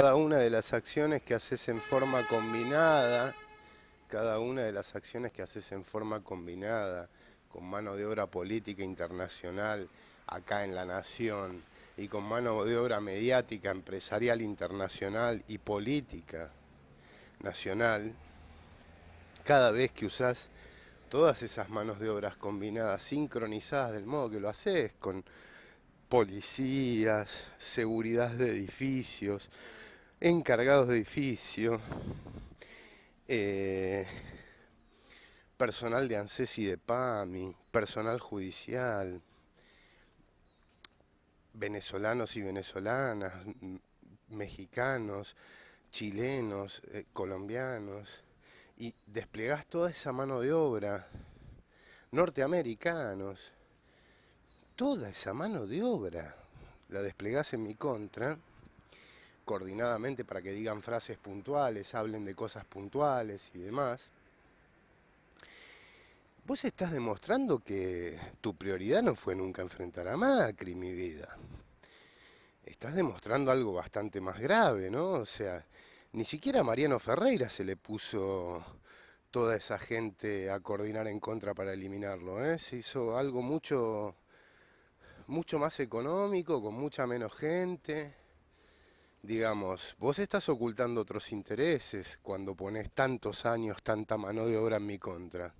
Cada una de las acciones que haces en forma combinada, cada una de las acciones que haces en forma combinada, con mano de obra política internacional acá en la nación y con mano de obra mediática, empresarial internacional y política nacional, cada vez que usás todas esas manos de obras combinadas, sincronizadas del modo que lo haces, con policías, seguridad de edificios, encargados de edificio, eh, personal de ANSES y de PAMI, personal judicial, venezolanos y venezolanas, mexicanos, chilenos, eh, colombianos, y desplegás toda esa mano de obra, norteamericanos, toda esa mano de obra la desplegás en mi contra, coordinadamente para que digan frases puntuales, hablen de cosas puntuales y demás, vos estás demostrando que tu prioridad no fue nunca enfrentar a Macri, mi vida. Estás demostrando algo bastante más grave, ¿no? O sea, ni siquiera a Mariano Ferreira se le puso toda esa gente a coordinar en contra para eliminarlo, ¿eh? Se hizo algo mucho mucho más económico, con mucha menos gente digamos, vos estás ocultando otros intereses cuando pones tantos años, tanta mano de obra en mi contra.